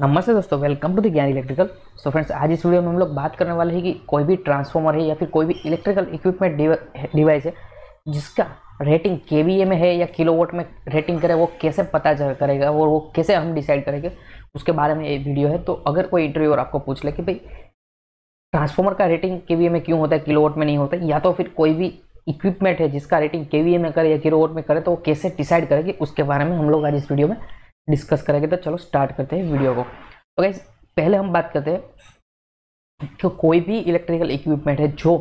नमस्ते दोस्तों welcome to the Gyan electrical so friends आज इस वीडियो में हम लोग बात करने वाले हैं कि कोई भी ट्रांसफॉर्मर है या फिर कोई भी इलेक्ट्रिकल इक्विपमेंट डिवाइस है जिसका रेटिंग के में है या किलोवाट में रेटिंग करे वो कैसे पता करेगा और वो कैसे हम डिसाइड करेंगे उसके बारे में ये वीडियो है तो अगर कोई इंटरव्यूअर आपको पूछ ले कि भाई ट्रांसफॉर्मर का रेटिंग के में क्यों होता है किलो में नहीं होता है या तो फिर कोई भी इक्विपमेंट है जिसका रेटिंग के में करे या किलो में करे तो वो कैसे डिसाइड करेगी उसके बारे में हम लोग आज इस वीडियो में डिस्कस करेंगे तो चलो स्टार्ट करते हैं वीडियो को तो गाइज पहले हम बात करते हैं कि कोई भी इलेक्ट्रिकल इक्विपमेंट है जो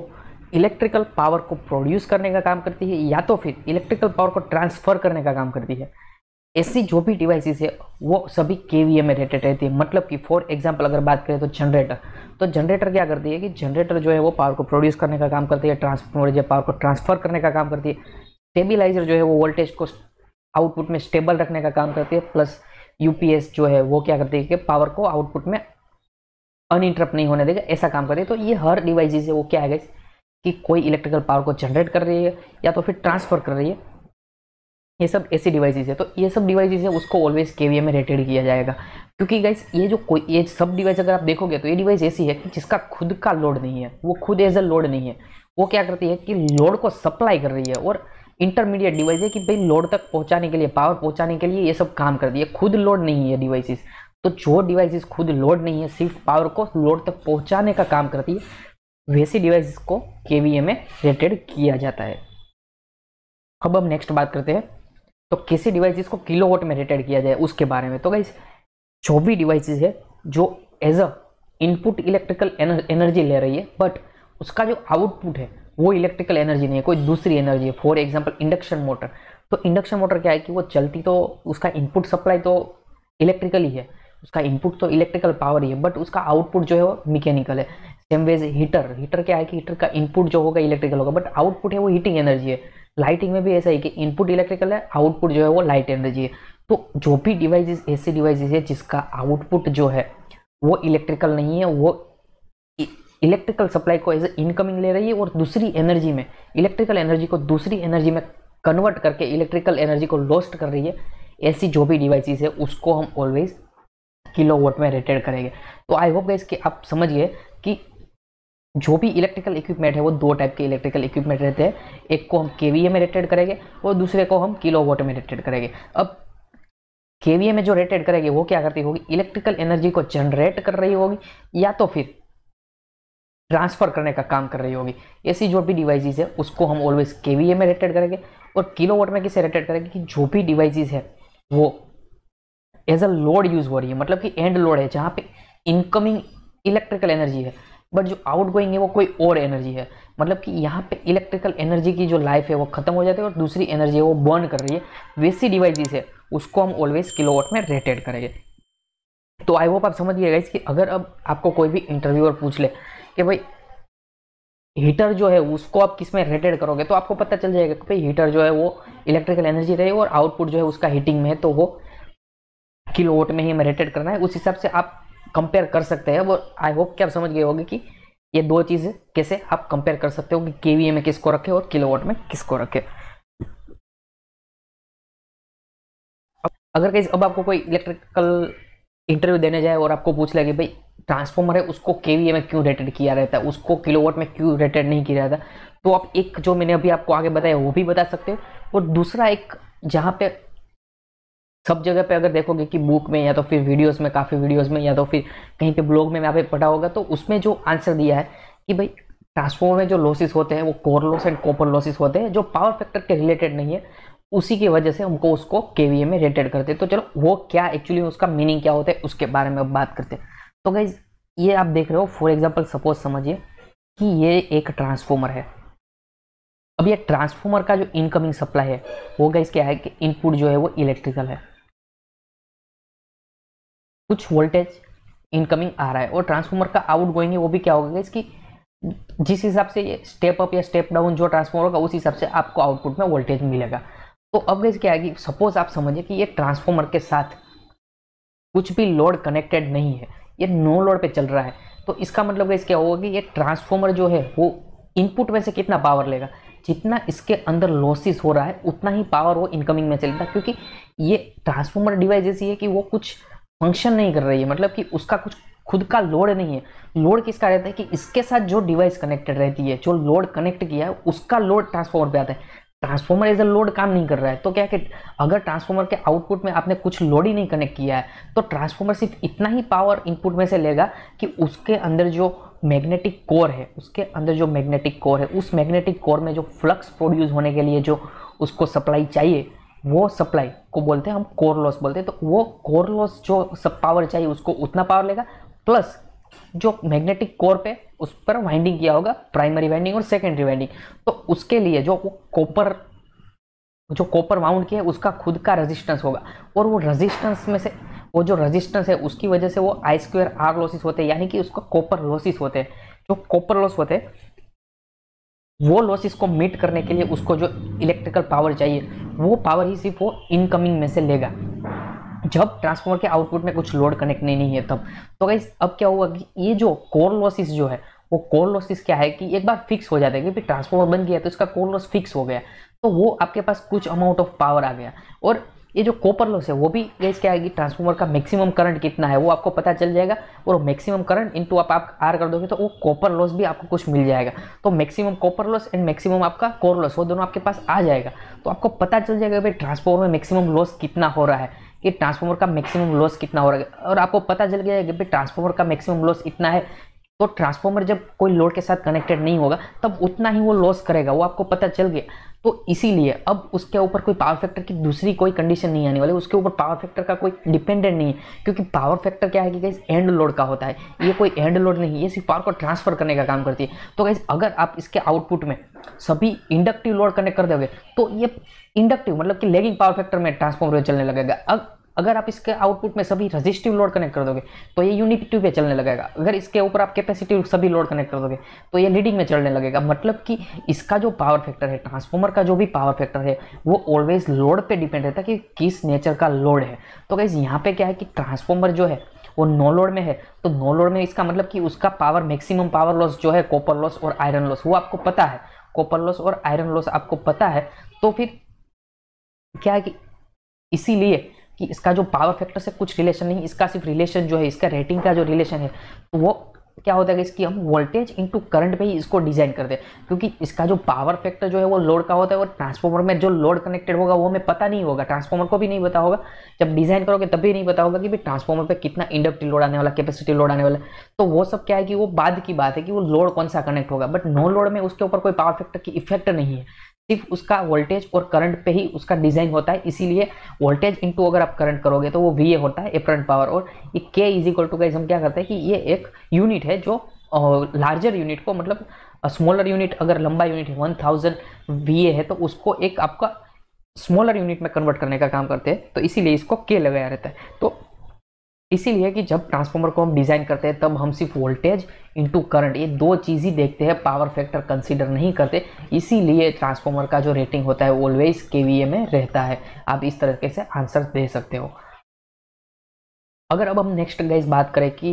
इलेक्ट्रिकल पावर को प्रोड्यूस करने का काम करती है या तो फिर इलेक्ट्रिकल पावर को ट्रांसफ़र करने का काम करती है ऐसी जो भी डिवाइसेस है वो सभी के वी ए में रिलेटेड रहती है मतलब कि फॉर एग्जांपल अगर बात करें तो जनरेटर तो जनरेटर क्या करती है कि जनरेटर जो है वो पावर को प्रोड्यूस करने का काम करती है ट्रांसफॉर्मर जो पावर को ट्रांसफ़र करने का काम करती है स्टेबिलाइजर जो है वो वोल्टेज को आउटपुट में स्टेबल रखने का काम करती है प्लस यूपीएस जो है वो क्या करती है कि पावर को आउटपुट में अनइंटरप्ट नहीं होने देगा ऐसा काम करती है तो ये हर डिवाइस से वो क्या है गाइस कि कोई इलेक्ट्रिकल पावर को जनरेट कर रही है या तो फिर ट्रांसफर कर रही है ये सब ऐसी डिवाइसेज है तो ये सब डिवाइसेज है उसको ऑलवेज के में रेटेड किया जाएगा क्योंकि गाइस ये जो कोई ये सब डिवाइस अगर आप देखोगे तो ये डिवाइस ऐसी है कि जिसका खुद का लोड नहीं है वो खुद एज अ लोड नहीं है वो क्या करती है कि लोड को सप्लाई कर रही है और इंटरमीडिएट डिवाइस है कि भाई लोड तक पहुंचाने के लिए पावर पहुंचाने के लिए ये सब काम कर दिए खुद लोड नहीं है डिवाइसेस तो जो डिवाइसेस खुद लोड नहीं है सिर्फ पावर को लोड तक पहुंचाने का काम करती है वैसी डिवाइसेस को के में रेटेड किया जाता है अब हम नेक्स्ट बात करते हैं तो किसी डिवाइसिस को किलो में रेटेड किया जाए उसके बारे में तो गाइस जो भी डिवाइसिस है जो as a input electrical energy ले रही है बट उसका जो आउटपुट है वो इलेक्ट्रिकल एनर्जी नहीं है कोई दूसरी एनर्जी है फॉर एग्जाम्पल इंडक्शन मोटर तो इंडक्शन मोटर क्या है कि वो चलती तो उसका इनपुट सप्लाई तो इलेक्ट्रिकल ही है उसका इनपुट तो इलेक्ट्रिकल पावर ही है बट उसका आउटपुट जो है वो मैकेनिकल है सेम वेज हीटर हीटर क्या है कि हीटर का इनपुट जो होगा इलेक्ट्रिकल होगा बट आउटपुट है वो हीटिंग एनर्जी है लाइटिंग में भी ऐसा ही कि इनपुट इलेक्ट्रिकल है आउटपुट जो है वो लाइट एनर्जी है तो जो भी डिवाइसेस ऐसे डिवाइसेस है जिसका आउटपुट जो है वो इलेक्ट्रिकल नहीं है वो इलेक्ट्रिकल सप्लाई को एज ए इनकमिंग ले रही है और दूसरी एनर्जी में इलेक्ट्रिकल एनर्जी को दूसरी एनर्जी में कन्वर्ट करके इलेक्ट्रिकल एनर्जी को लॉस्ट कर रही है ऐसी जो भी डिवाइसिस है उसको हम ऑलवेज किलो वोट में रेटेड करेंगे तो आई होप गाइज कि आप समझिए कि जो भी इलेक्ट्रिकल इक्विपमेंट है वो दो टाइप के इलेक्ट्रिकल इक्विपमेंट रहते हैं एक को हम के में रेटेड करेंगे और दूसरे को हम किलो वोट में रेटेड करेंगे अब के में जो रेटेड करेंगे वो क्या करती होगी इलेक्ट्रिकल एनर्जी को जनरेट कर रही होगी या तो फिर ट्रांसफ़र करने का काम कर रही होगी ऐसी जो भी डिवाइसेज है उसको हम ऑलवेज के में रेटेड करेंगे और किलो में किसे रेटेड करेंगे कि जो भी डिवाइसेज है वो एज अ लोड यूज़ हो रही है मतलब कि एंड लोड है जहाँ पे इनकमिंग इलेक्ट्रिकल एनर्जी है बट जो आउट गोइंग है वो कोई और एनर्जी है मतलब कि यहाँ पे इलेक्ट्रिकल एनर्जी की जो लाइफ है वो खत्म हो जाती है और दूसरी एनर्जी है वो बर्न कर रही है वैसी डिवाइसेस है उसको हम ऑलवेज किलो में रेटेड करेंगे तो आई होप आप समझिएगा इसकी कि अगर अब आपको कोई भी इंटरव्यूअर पूछ ले कि भाई हीटर जो है उसको आप किस में रेटेड करोगे तो आपको पता चल जाएगा कि भाई हीटर जो है वो इलेक्ट्रिकल एनर्जी रहे और आउटपुट जो है उसका हीटिंग में है तो वो किलो वोट में ही हमें रेटेड करना है उस हिसाब से आप कंपेयर कर सकते हैं वो आई होप कि आप समझ गए होगी कि ये दो चीज़ें कैसे आप कंपेयर कर सकते हो कि केवीए में किसको रखें और वोट में किसको रखें अगर कहीं अब आपको कोई इलेक्ट्रिकल इंटरव्यू देने जाए और आपको पूछ लगे भाई ट्रांसफॉर्मर है उसको के में क्यों रेटेड किया रहता है उसको किलोवाट में क्यों रेटेड नहीं किया जाता तो आप एक जो मैंने अभी आपको आगे बताया वो भी बता सकते हो और दूसरा एक जहाँ पे सब जगह पे अगर देखोगे कि बुक में या तो फिर वीडियोस में काफ़ी वीडियोस में या तो फिर कहीं पे ब्लॉग में यहाँ पे पढ़ा होगा तो उसमें जो आंसर दिया है कि भाई ट्रांसफॉर्मर में जो लॉसेस होते हैं वो core loss and copper losses होते हैं जो पावर फैक्टर के रिलेटेड नहीं है उसी की वजह से हमको उसको के में रेटेड करते हैं तो चलो वो क्या एक्चुअली उसका मीनिंग क्या होता है उसके बारे में अब बात करते हैं तो गाइज ये आप देख रहे हो फॉर एग्जाम्पल सपोज समझिए कि ये एक ट्रांसफॉर्मर है अब ये ट्रांसफॉर्मर का जो इनकमिंग सप्लाई है वो गाइज क्या है कि इनपुट जो है वो इलेक्ट्रिकल है कुछ वोल्टेज इनकमिंग आ रहा है और ट्रांसफॉर्मर का आउट गोइंग है वो भी क्या होगा गाइज की जिस हिसाब से ये स्टेप अप या स्टेप डाउन जो ट्रांसफॉर्मर होगा उस हिसाब से आपको आउटपुट में वोल्टेज मिलेगा तो अब गाइज क्या है कि सपोज आप समझिए कि ये ट्रांसफॉर्मर के साथ कुछ भी लोड कनेक्टेड नहीं है ये नो लोड पे चल रहा है तो इसका मतलब इस क्या होगा कि ये ट्रांसफॉर्मर जो है वो इनपुट में से कितना पावर लेगा जितना इसके अंदर लॉसेस हो रहा है उतना ही पावर वो इनकमिंग में चलेगा क्योंकि ये ट्रांसफॉर्मर डिवाइस ऐसी है कि वो कुछ फंक्शन नहीं कर रही है मतलब कि उसका कुछ खुद का लोड नहीं है लोड किसका रहता है कि इसके साथ जो डिवाइस कनेक्टेड रहती है जो लोड कनेक्ट किया है उसका लोड ट्रांसफॉर्मर पे आता है ट्रांसफॉर्मर एज अ लोड काम नहीं कर रहा है तो क्या कि अगर ट्रांसफॉर्मर के आउटपुट में आपने कुछ लोड ही नहीं कनेक्ट किया है तो ट्रांसफॉर्मर सिर्फ इतना ही पावर इनपुट में से लेगा कि उसके अंदर जो मैग्नेटिक कोर है उसके अंदर जो मैग्नेटिक कोर है उस मैग्नेटिक कोर में जो फ्लक्स प्रोड्यूस होने के लिए जो उसको सप्लाई चाहिए वो सप्लाई को बोलते हैं हम कोर लॉस बोलते हैं तो वो कोर लॉस जो सब पावर चाहिए उसको उतना पावर लेगा प्लस जो मैग्नेटिक कोर पे उस पर वाइंडिंग किया होगा प्राइमरी वाइंडिंग और सेकेंडरी वाइंडिंग तो उसके लिए जो कॉपर जो कॉपर वाउंड किया है उसका खुद का रेजिस्टेंस होगा और वो रेजिस्टेंस में से वो जो रेजिस्टेंस है उसकी वजह से वो आई स्क्वेयर आर लॉसिस होते हैं यानी कि उसका कॉपर लॉसिस होते हैं जो कॉपर लॉस होते हैं वो लॉसिस को मीट करने के लिए उसको जो इलेक्ट्रिकल पावर चाहिए वो पावर ही सिर्फ वो इनकमिंग में से लेगा जब ट्रांसफॉर्मर के आउटपुट में कुछ लोड कनेक्ट नहीं, नहीं है तब तो गाइस अब क्या हुआ कि ये जो कोर लॉसेस जो है वो कोर लॉसेस क्या है कि एक बार फिक्स हो जाता है क्योंकि ट्रांसफॉर्मर बन गया तो इसका कोर लॉस फिक्स हो गया तो वो आपके पास कुछ अमाउंट ऑफ पावर आ गया और ये जो कॉपर लॉस है वो भी गैस क्या है कि ट्रांसफॉर्मर का मैक्सिमम करंट कितना है वो आपको पता चल जाएगा और मैक्सिमम करंट इंटू आप आप आर कर दोगे तो वो कॉपर लॉस भी आपको कुछ मिल जाएगा तो maximum copper loss and maximum आपका कोर लॉस वो दोनों आपके पास आ जाएगा तो आपको पता चल जाएगा भाई ट्रांसफॉर्मर में मैक्सिमम लॉस कितना हो रहा है कि ट्रांसफॉर्मर का मैक्सिमम लॉस कितना हो रहा है और आपको पता चल गया है कि भाई ट्रांसफॉर्मर का मैक्सिमम लॉस इतना है तो ट्रांसफॉर्मर जब कोई लोड के साथ कनेक्टेड नहीं होगा तब उतना ही वो लॉस करेगा वो आपको पता चल गया तो इसीलिए अब उसके ऊपर कोई पावर फैक्टर की दूसरी कोई कंडीशन नहीं आने वाली उसके ऊपर पावर फैक्टर का कोई डिपेंडेंट नहीं है क्योंकि पावर फैक्टर क्या है कि गाइस एंड लोड का होता है ये कोई एंड लोड नहीं ये सिर्फ पावर को ट्रांसफर करने का काम करती है तो गाइस अगर आप इसके आउटपुट में सभी इंडक्टिव लोड कनेक्ट कर दोगे तो ये इंडक्टिव मतलब कि लेगिंग पावर फैक्टर में ट्रांसफॉर्मर चलने लगेगा अब अगर आप इसके आउटपुट में सभी रजिस्टिव लोड कनेक्ट कर दोगे तो ये यूनिटिव पे चलने लगेगा अगर इसके ऊपर आप कैपेसिटिव सभी लोड कनेक्ट कर दोगे तो ये लीडिंग में चलने लगेगा मतलब कि इसका जो पावर फैक्टर है ट्रांसफॉर्मर का जो भी पावर फैक्टर है वो ऑलवेज लोड पर डिपेंड रहता है कि किस नेचर का लोड है तो गाइज यहाँ पर क्या है कि ट्रांसफॉर्मर जो है वो नो लोड में है तो नो लोड में इसका मतलब कि उसका पावर मैक्सिमम पावर लॉस जो है कॉपर लॉस और आयरन लॉस वो आपको पता है कॉपर लॉस और आयरन लॉस आपको पता है तो फिर क्या है कि इसीलिए कि इसका जो पावर फैक्टर से कुछ रिलेशन नहीं इसका सिर्फ रिलेशन जो है इसका रेटिंग का जो रिलेशन है तो वो क्या होता है इसकी हम वोल्टेज इंटू करंट पे ही इसको डिजाइन करते हैं क्योंकि इसका जो पावर फैक्टर जो है वो लोड का होता है और ट्रांसफॉर्मर में जो लोड कनेक्टेड होगा वो हमें पता नहीं होगा ट्रांसफॉर्मर को भी नहीं पता होगा जब डिजाइन करोगे तब भी नहीं पता होगा कि भाई ट्रांसफॉर्मर पे कितना इंडक्टिव लोड आने वाला कैपेसिटी लोड आने वाला तो वो सब क्या है कि वो बाद की बात है कि वो लोड कौन सा कनेक्ट होगा बट नो लोड में उसके ऊपर कोई पावर फैक्टर की इफेक्ट नहीं है सिर्फ उसका वोल्टेज और करंट पे ही उसका डिजाइन होता है इसीलिए वोल्टेज इंटू अगर आप करंट करोगे तो वो वी ए होता है एपरेंट पावर और ये के इज इक्वल टू गाइज हम क्या करते हैं कि ये एक यूनिट है जो लार्जर यूनिट को मतलब स्मॉलर यूनिट अगर लंबा यूनिट है वन थाउजेंड वी ए है तो उसको एक आपका स्मॉलर यूनिट में कन्वर्ट करने का काम करते हैं तो इसीलिए इसको के लगाया रहता है तो इसीलिए कि जब ट्रांसफार्मर को हम डिज़ाइन करते हैं तब हम सिर्फ वोल्टेज इंटू करंट ये दो चीज़ ही देखते हैं पावर फैक्टर कंसिडर नहीं करते इसीलिए ट्रांसफॉर्मर का जो रेटिंग होता है ऑलवेज के में रहता है आप इस तरीके से आंसर दे सकते हो अगर अब हम नेक्स्ट गाइज बात करें कि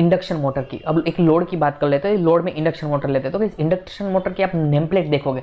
इंडक्शन मोटर की अब एक लोड की बात कर लेते हैं लोड में इंडक्शन मोटर लेते हैं तो इंडक्शन मोटर की आप नेम प्लेट देखोगे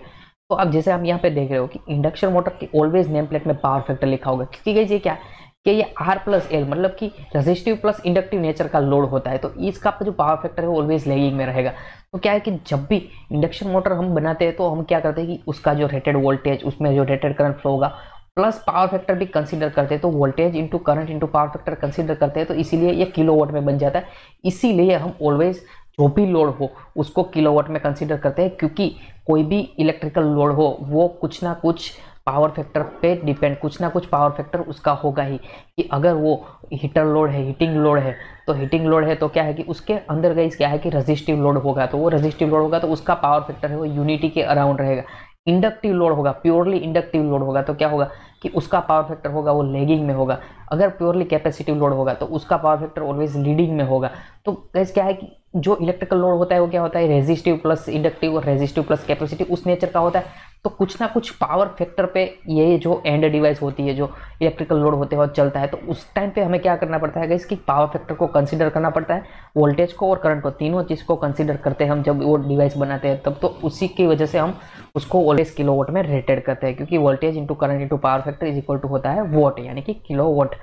तो आप जैसे आप यहाँ पे देख रहे हो कि इंडक्शन मोटर की ऑलवेज नेम प्लेट में पावर फैक्टर लिखा होगा क्योंकि गई ये क्या कि ये आर प्लस एल मतलब कि रजिस्टिव प्लस इंडक्टिव नेचर का लोड होता है तो इसका जो पावर फैक्टर है ऑलवेज लैगिंग में रहेगा तो क्या है कि जब भी इंडक्शन मोटर हम बनाते हैं तो हम क्या करते हैं कि उसका जो रेटेड वोल्टेज उसमें जो रेटेड करंट फ्लो होगा प्लस पावर फैक्टर भी कंसीडर करते हैं तो voltage into current into power factor consider करते हैं तो इसीलिए ये किलोवाट में बन जाता है इसीलिए हम ऑलवेज जो भी लोड हो उसको किलोवाट में कंसीडर करते हैं क्योंकि कोई भी इलेक्ट्रिकल लोड हो वो कुछ ना कुछ पावर फैक्टर पे डिपेंड कुछ ना कुछ पावर फैक्टर उसका होगा ही कि अगर वो हीटर लोड है हीटिंग लोड है तो हीटिंग लोड है तो क्या है कि उसके अंदर गई क्या है कि रजिस्टिव लोड होगा तो वो रजिस्टिव लोड होगा तो उसका पावर फैक्टर है वो यूनिटी के अराउंड रहेगा इंडक्टिव लोड होगा प्योरली इंडक्टिव लोड होगा तो क्या होगा कि उसका पावर फैक्टर होगा वो लेगिंग में होगा अगर प्योरली कैपेसिटिव लोड होगा तो उसका पावर फैक्टर ऑलवेज लीडिंग में होगा तो गैस क्या है कि जो इलेक्ट्रिकल लोड होता है वो क्या होता है रेजिस्टिव प्लस इंडक्टिव और रेजिस्टिव प्लस कैपेसिटी उस नेचर का होता है तो कुछ ना कुछ पावर फैक्टर पे ये जो एंड डिवाइस होती है जो इलेक्ट्रिकल लोड होते और चलता है तो उस टाइम पे हमें क्या करना पड़ता है इसकी पावर फैक्टर को कंसिडर करना पड़ता है वोल्टेज को और करंट को तीनों चीज़ को कंसिडर करते हैं हम जब वो डिवाइस बनाते हैं तब तो उसी की वजह से हम उसको वोल्टेज किलो वोट में रेटेड करते हैं क्योंकि voltage into current into power factor is equal to होता है वोट यानी कि किलो वोट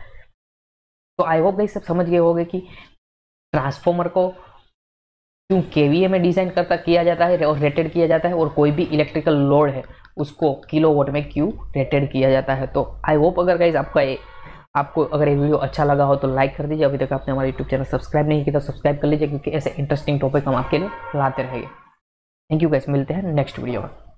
तो आई होप गई सब समझ गए होगे कि ट्रांसफॉर्मर को क्यों के में डिजाइन करता किया जाता है और रेटेड किया जाता है और कोई भी इलेक्ट्रिकल लोड है उसको किलो वोट में क्यू रेटेड किया जाता है तो आई होप अगर गाइज आपका ए, आपको अगर ये वीडियो अच्छा लगा हो तो लाइक कर दीजिए अभी तक आपने हमारे यूट्यूब चैनल सब्सक्राइब नहीं किया तो सब्सक्राइब कर लीजिए क्योंकि ऐसे इंटरेस्टिंग टॉपिक हम आपके लिए लाते रहेंगे थैंक यू गाइज मिलते हैं नेक्स्ट वीडियो में